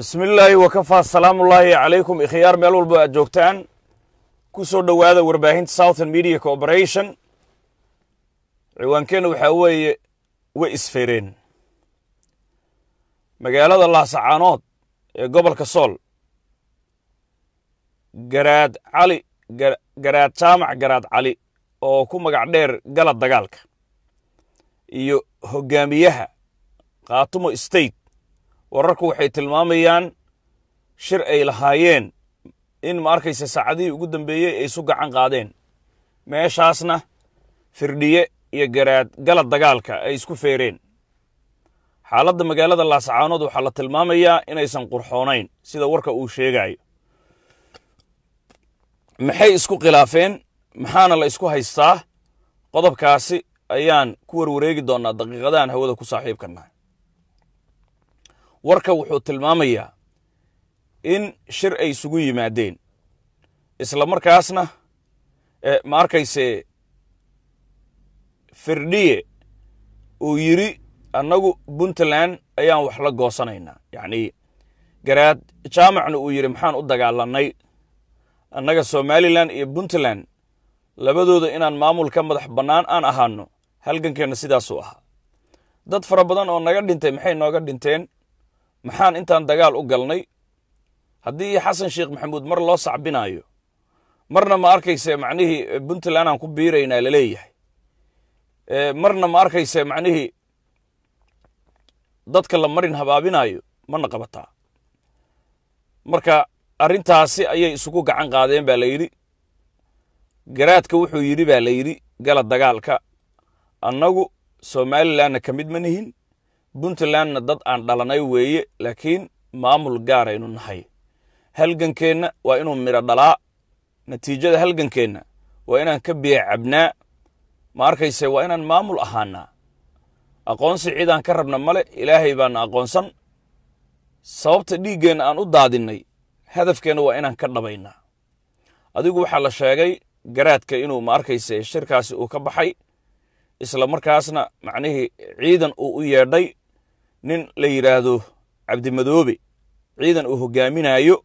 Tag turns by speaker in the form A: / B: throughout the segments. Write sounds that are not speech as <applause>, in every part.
A: bismi illaahi asalaamu asalaamullaahi calaykum ikhyaar meel walbo aad joogtaan ku soo dhowaada warbaahinta southern media corporation ciwaankeenna waxaa weeye way isfereen magaalada laasacaanood ee gobolka sool garaad cali garaad jaamac garaad cali oo ku magac dheer gala dagaalka iyo hogaamiyaha khaatumo state wararku waxay tilmaamayaan shir ay lahaayeen in ma saacadihii ugu dambeeyey ay isu gacan qaadeen meeshaasna firdhiye iyo garaad galad dagaalka ay isku feereen xaaladda magaalada laascaanood waxaa la tilmaamayaa inaysan qurxoonayn sida warka uu sheegaayo maxay isku khilaafeen maxaana la isku haystaa qodobkaasi ayaan ku warwareegi doonaa daqiiqadahan hawada ku saaxiibkanaha warka wuxuu tilmaamayaa in shir ay isugu yimaadeen isla markaasna eh, ma arkayse firdhiye uu yidhi annagu puntland ayaan wax la goosanaynaa yacnii garaad jaamacna uu yidhi maxaan u dagaalannay annaga somalilan iyo puntland labadooda inaan maamulka madax bannaan aan ahaanno halgankeenna sidaasuu ahaa dad fara badan oo naga dhintay maxay nooga dhinteen maxaan intaan dagaal u galnay haddii xasan sheekh maxamuud mar loo sacbinaayo marna ma arkayse macnihii puntland eh, aan ku biiraynaa laleeyahay eh, marna ma arkayse macnihii dadka la marin habaabinaayo mana qabataa marka arrintaasi ayay isugu gacan qaadeen baa la yidhi garaadka wuxuu yidhi baa la yidhi gala dagaalka annagu somalilanna ka mid ma nihin puntlandna dad aan dhalanay weeye laakiin maamul gaaraynu nahay halgankeenna waa inuu midho dhalaa natiijada halgankeenna waa inaan ka biya ma arkayse waa inaan maamul ahaanaa aqoonsi ciidaan ka rabna male ilaahay baana aqoonsan sababta dhiiggeenna aan u daadinnay hadafkeenna waa inaan ka dhabaynaa adigu waxaa la sheegay garaadka inuu ma arkayse shirkaasi uu ka baxay isla markaasna macnihii ciidan uu u yeedhay nin la yidhaahdo cabdimadoobe ciidan uu hogaaminayo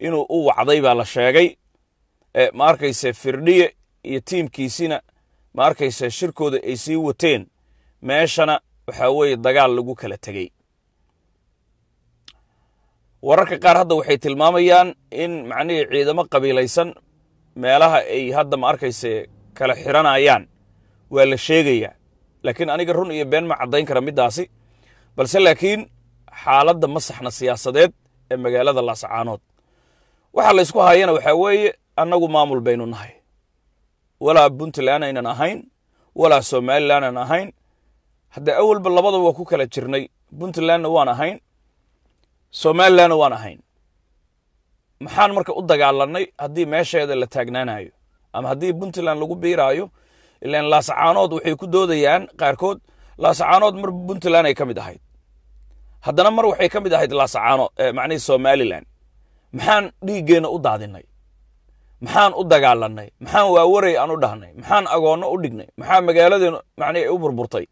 A: inuu u wacday baa la sheegay ma arkayse firdhiye iyo tiimkiisina maarkayse shirkooda ay sii wateen meeshana waxaa weeye dagaal lagu kala tegey wararka qaar hadda waxay tilmaamayaan in macnihii ciidamo qabiilaysan meelaha ay hadda ma arkayse kala xiranayaan waa la sheegayaa laakiin aniga run iyo been ma caddayn kara middaasi balse laakiin xaaladda masaxna siyaasadeed ee magaalada laascaanood waxaa laysku ysku hayana waxaa weeye annagu maamul baynu nahay walaa puntland aynan ahayn walaa somalilan ahayn haddee awalba labadaba waa ku kala jirnay puntlandna waan ahayn somalilanna waan ahayn maxaan marka u dagaalanay haddii meesheeda la taagnaanayo ama haddii puntland lagu biiraayo ilaan laasacaanood waxay ku doodayaan qaarkood laasacaanood mar puntland ay ka mid ahayd haddana mar waxay ka mid ahayd laasacaano macnihii somalilan maxaan dhiiggeenna u daadinay maxaan u dagaalannay maxaan waawarey aan u dhahnay maxaan agoonno u dhignay maxaa magaaladeenu macnihii u burburtay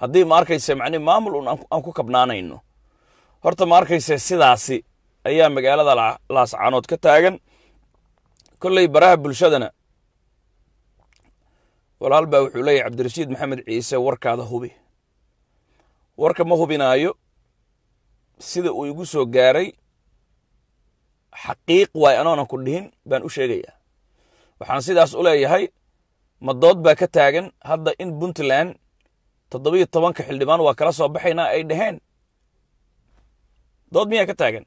A: haddii ma arkayse macnihi maamul un aan ku kabnaanayno horta ma arkayse sidaasi ayaa magaalada laascaanood ka taagan kolley baraha bulshadana walaal baa wuxuu leeyahy cabdirashiid maxamed ciise warkaada hubi warka ma hubinaayo sida uu igu soo gaaray xaqiiq waay anoonan ku dhihin baan u sheegaya waxaan sidaas u leeyahay madood baa ka taagan hadda in puntland toddobiyo tobanka xildhibaan waa kala soo baxaynaa ay dhaheen dood miyaa ka taagan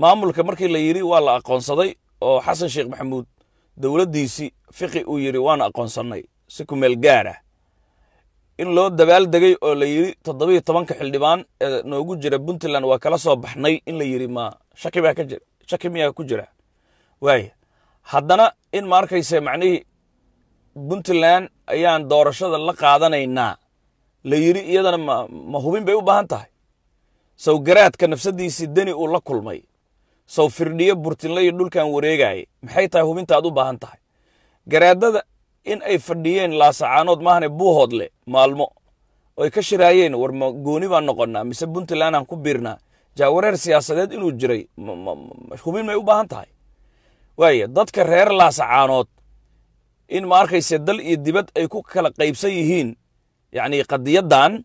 A: maamulka markii la yidhi waa la aqoonsaday oo xasan sheekh maxamuud dowladdiisii fiqi uu yidhi waana aqoonsannay si ku meel gaar ah in loo dabaal degay oo la yidhi toddobiiyo tobanka xildhibaan ee noogu jira puntland waa kala soo baxnay in la yidhi ma shaki baa ka jira shaki miyaa ku jira waay haddana in ma macnihii puntland ayaan doorashada la qaadanaynaa la yidhi iyadana ma hubin bay u baahan tahay sow garaadka nafsadiisii deni uu la kulmay sow firdhiyo burtinlayo dhulkan wareegaayay maxay tahay hubinta aad u baahan tahay garaadada in ay fadhiyeen laasacaanood maahane buuhoodle maalmo oy ka shiraayeen war ma gooni baan noqonnaa mise puntland ku biirnaa jaawareer siyaasadeed inuu jiray hubin may u baahan tahay waaya dadka reer laasacaanood in maarkayse dal iyo dibad ay ku kala qaybsan yihiin yacnii qadiyaddan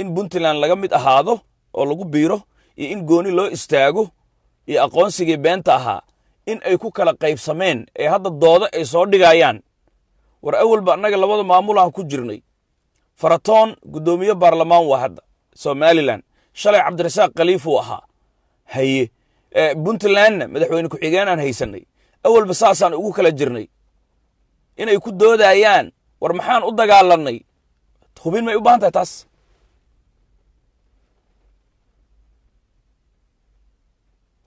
A: in puntland laga mid ahaado oo lagu biiro iyo in gooni loo istaago iyo aqoonsigii beenta ahaa in ay ku kala qaybsameen ee hadda doodo ay soo dhigayaan war awalba annaga labada maamul aan ah ku jirnay faratoon guddoomiye baarlamaan waa hadda somalilan shalay cabdirasaaq khaliifuu ahaa haye puntlandna madaxweyne ku-xigeen aan haysanay awalba saasaan ugu kala jirnay inay ku doodayaan war maxaan u dagaalannay hubin may u baahan tahay taas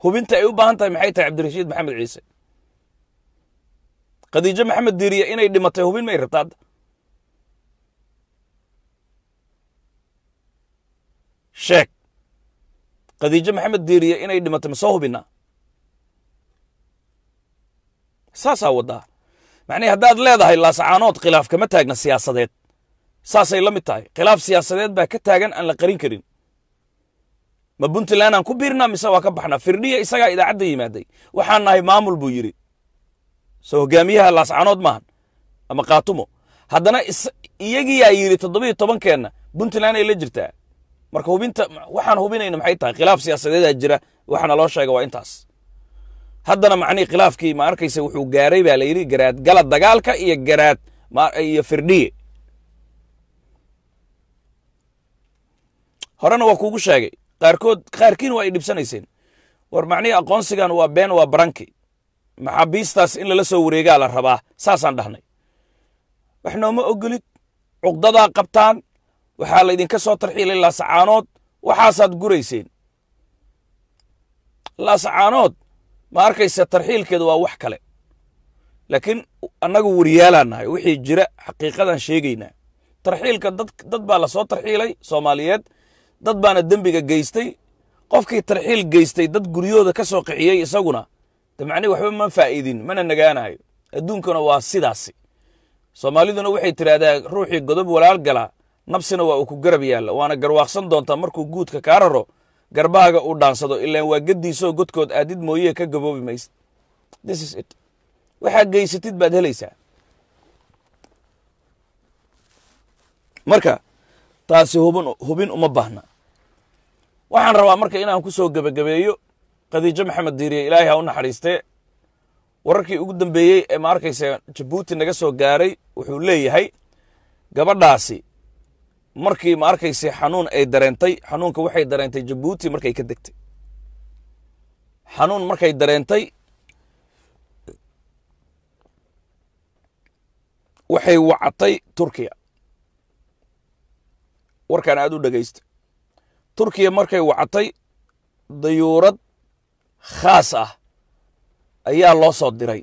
A: hubinta ay u baahan tahay maxay tahay cabdirashiid maxamed ciise khadiijo maxamed diiriye inay dhimatay hubin may rabta hadda sheeg khadiijo maxamed diiriye inay dhimatay ma soo hubinaa saasaa waddaa macnii haddaad leedahay laascaanood khilaaf kama taagna siyaasadeed saasay la mid tahay khilaaf siyaasadeed baa ka taagan aan la qarin karin ma puntland ku biirnaa mise waa ka baxnaa firdhiya isagaa idaacadda yimaaday waxaan nahay maamul buu yidhi so hogaamiyaha laascanood maahan ama kaatumo haddana iyagiyaa yidhi toddobiyo tobankeenna puntland ay la jirtaa marka hubinta waxaan hubinayna maxay tahay khilaaf siyaasadeedaa jira waxaana loo sheega waa intaas haddana macnii khilaafkii ma arkaysa wuxuu gaaray baa layidhi garaad gala dagaalka iyo garaad iyo firdhiye horena waa kuugu sheegay qaarkood qaarkiina waa ay dhibsanayseen war macnihii aqoonsigan waa been waa baranki maxaabiistaas in lala soo wareegaa la rabaa saasaan dhahnay waxnooma ogolid cuqdadaa qabtaan waxaa laydinka soo tarxiilay laasacaanood waxaasaad gurayseen laascaanood ma arkaysa tarxiilkeeda waa wax kale laakiin annagu wariyaalaa nahay wixii jira xaqiiqadan sheegaynaa tarxiilka dad dad baa lasoo tarxiilay soomaaliyeed dad baana dembiga geystay qofkii tarxiil geystay dad guryooda ka soo qiciyey isaguna mane waxba ma faa'iidin mana nagaanayo adduunkana waa sidaasi soomaaliduna waxay tidhahdaa ruuxii godob walaal galaa nabsina waa uu ku garab yaalla waana garwaaqsan doontaa markuu guudka kaa raro garbahaaga uu dhaansado ilaan waa gadiisoo godkood aadid mooye ka gaboobi maysid waxaa geysatid baad helaysaa marka taasi hubin uma baahna waxaan rabaa marka inaan ku soo gebagabeeyo khadiijo maxamed diiriye ilaahay ha u naxariiste wararkii ugu dambeeyey ee ma arkaysa jabuuti naga soo gaaray wuxuu leeyahay gabadhaasi markii ma arkaysa xanuun ay dareentay xanuunka waxay dareentay jabuuti markay ka degtay xanuun markay dareentay waxay wacatay turkiya warkaan aada u dhegaysta turkiya markay wacatay dayuurad khaas ah ayaa loo soo diray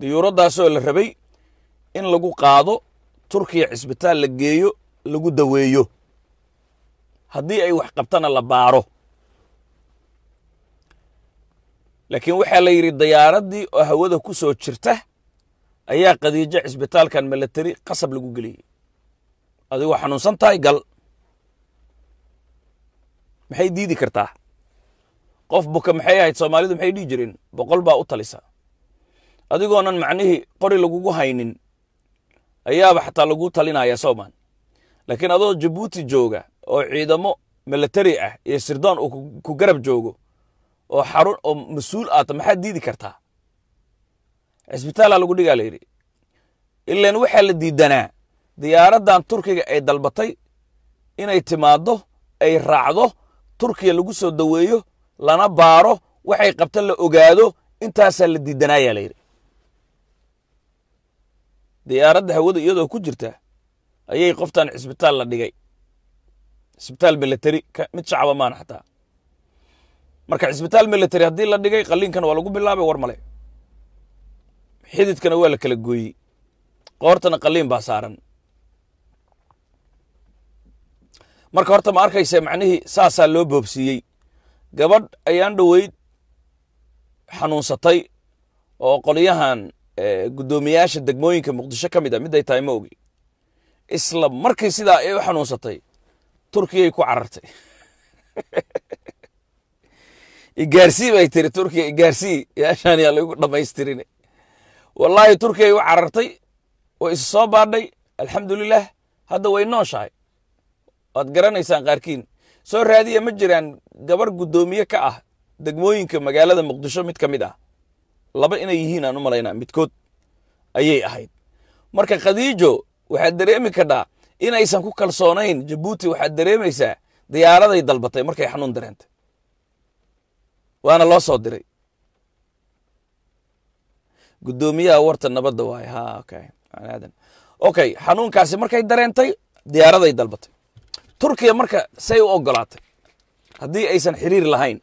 A: diyuuraddaasoo la rabay in lagu qaado turkiya cisbitaal la geeyo lagu daweeyo haddii ay wax qabtana la baaro laakiin waxaa la yidhi dayaaraddii oo hawada ku soo jirta ayaa qadiijo cisbitaalkan milatari qasab lagu geliyey adigoo xanuunsan tahay gal maxay diidi kartaa qof buka maxay ahayd soomaalidu maxay dhihi jireen boqol baa u talisa adigoonan macnihii qori lagugu haynin ayaaba xataa lagu talinaya soman laakiin adoo jabuuti jooga oo ciidamo milatari ah iyo sirdoon uu ku garab joogo oo xarun oo mas-uul aata maxaad diidi kartaa cisbitaalaa lagu dhigaa layidhi ilan waxaa la diidanaa diyaaraddan turkiga ay dalbatay inay timaaddo ay raacdo turkiya lagu soo daweeyo lana baaro waxay qabta la ogaado intaasaa la diidanayaa layidhi diyaaradda hawada iyadoo ku jirta ayay qoftan cisbitaal la dhigay cisbitaal milatari mid shacaba maana xataa marka cisbitaal milatari haddii la dhigay qalliinkana waa lagu bilaabay war male xididkana waa la kala gooyey qoortana qalliin baa saaran marka horta ma arkayse macnihii saasaa loo boobsiiyey gabadh ayaan dhoweyd xanuunsatay oo qolyahan eh, guddoomiyaasha degmooyinka muqdisho ka mid a ah, miday tahay maogi isla markii sidaa ay u xanuunsatay turkiyay ku carartay <laughs> igaarsii bay tiri turkiya igaarsii yaashaan yaa lagu dhammaystirin wallaahi turkiyay u carartay way isa soo baadhay alxamdulilaah hadda way nooshahay waad garanaysaan qaarkiin soo raadiya ma jiraan gabar guddoomiye ka ah degmooyinka magaalada muqdisho mid ka mid ah laba inay yihiin aan u malaynaa midkood ayay ahayd marka khadiijo waxaad dareemi kadhaa inaysan ku kalsoonayn jabuuti waxaad dareemaysaa diyaaraday dalbatay markay xanuun dareentay waana loo soo diray guddoomiyaha warta nabadda waay ha okay xanuunkaasi markay dareentay diyaaraday dalbatay turkiya marka say u ogolaatay haddii aysan xiriir lahayn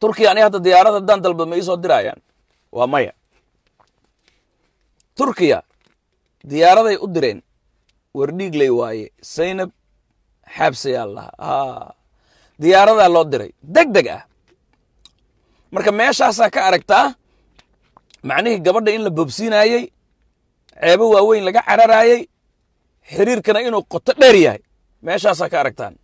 A: turkiya ani hadda diyaarada haddaan dalba ma iisoo dirayaan waa maya turkiya diyaaraday u direen lay waaye saynab xaabsayaa lahaa diyaaradaa loo diray deg deg ah marka meeshaasaa ka aragtaa macnihii gabadha in la bobsiinayey ceebo waaweyn laga cararaayey xiriirkana inuu qoto dheer yahay meeshaasaa ka aragtaan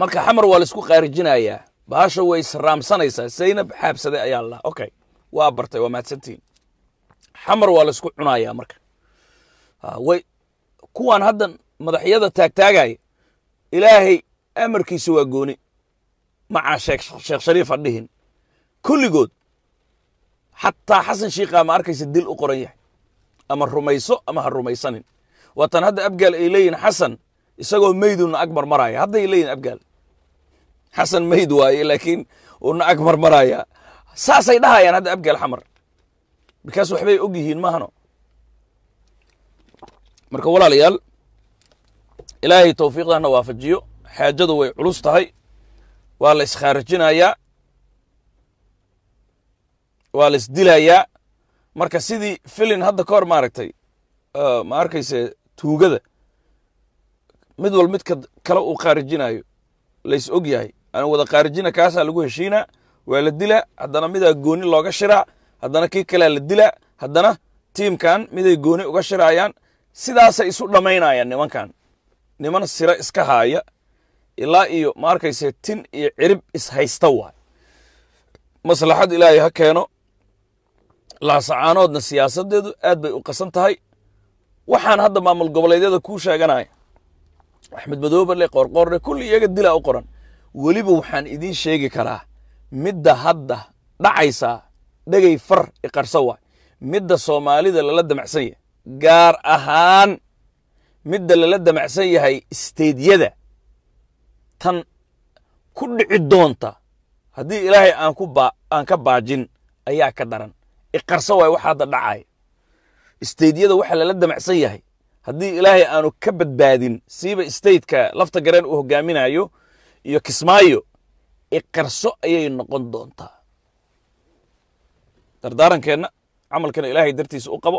A: marka xamar waa laisku qaarijinayaa bahasho way israamsanaysaa zaynab xaabsaday ayaa la okay waa bartay waa mahadsantiin xamar waa laisku cunayaa marka ah, way kuwaan haddan madaxyada taagtaagaya ilaahay amarkiisa waa gooni macaa sheekh shariif ha dhihin kulligood xataa xasan shiikhaa ma arkaysa dil u qoran yahay ama rumayso ama ha rumaysanin waatan hadda abgaal ay leeyihin xasan isagoo meyduna agmar marmaraya hadday leeyihin abgaal xasan meyd waaye laakiin una agmar marmaraya saasay dhahayaan hadda abgaal xamar markaas waxbay og yihiin maahano marka walaalayaal ilaahay tawfiiqdana waafajiyo xaajadu way culus tahay waa la iskhaarijinayaa waa la isdilayaa marka sidii filin hadda ka hor maaragtay uh, ma arkayse tuugada mid wal midka kale uu qaarijinayo lays og yahay aan wada qaarijina kaasaa lagu heshiinaa waa la dilaa haddana midaa gooni looga shiraa haddana kii kalea la dilaa haddana tiimkan miday gooni uga shiraayaan sidaasay isu dhammaynayaan nimankan niman sira iska haaya ilaa iyo ma arkayse tin iyo cirib ishaysta waay maslaxad ilaahay ha keeno laasacaanoodna siyaasadeedu aad bay u qasan tahay waxaan hadda maamul goboleedyada kuu sheeganaya axmed madoobarle qoorqoorle kulli iyaga dilaa u qoran weliba waxaan idiin sheegi karaa midda hadda dhacaysaa dhegey far iqarsa ah. waay midda soomaalida lala damacsan yahay gaar ahaan midda lala damacsan yahay isteedyada tan ku dhici doonta haddii ilaahay aan ka baajin ayaa ka daran iqarso waay wax hadda dhacay isteydyada waxa lala damacsan yahay haddii ilaahay aanu ka badbaadin siiba isteytka lafta gareen uu hogaaminayo iyo kismaayo iqarso ayay noqon doontaa dardaarankeenna camalkana ilaahay dartiisa u qabo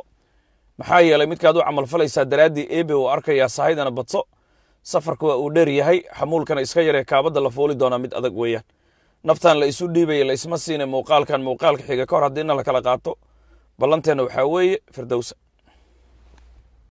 A: maxaa yeelay midkaad u camal falaysaa daraaddii ebe uu arkayaa sahaydana badso safarka waa uu dheer yahay xamuulkana iska yaree kaabadda la fuuli doonaa mid adag weeyaan naftan la isu dhiibaya laysma siinay muuqaalkan muuqaalka xiga ka hor haddiina la kala qaato ballanteenna waxaa weeye firdowsa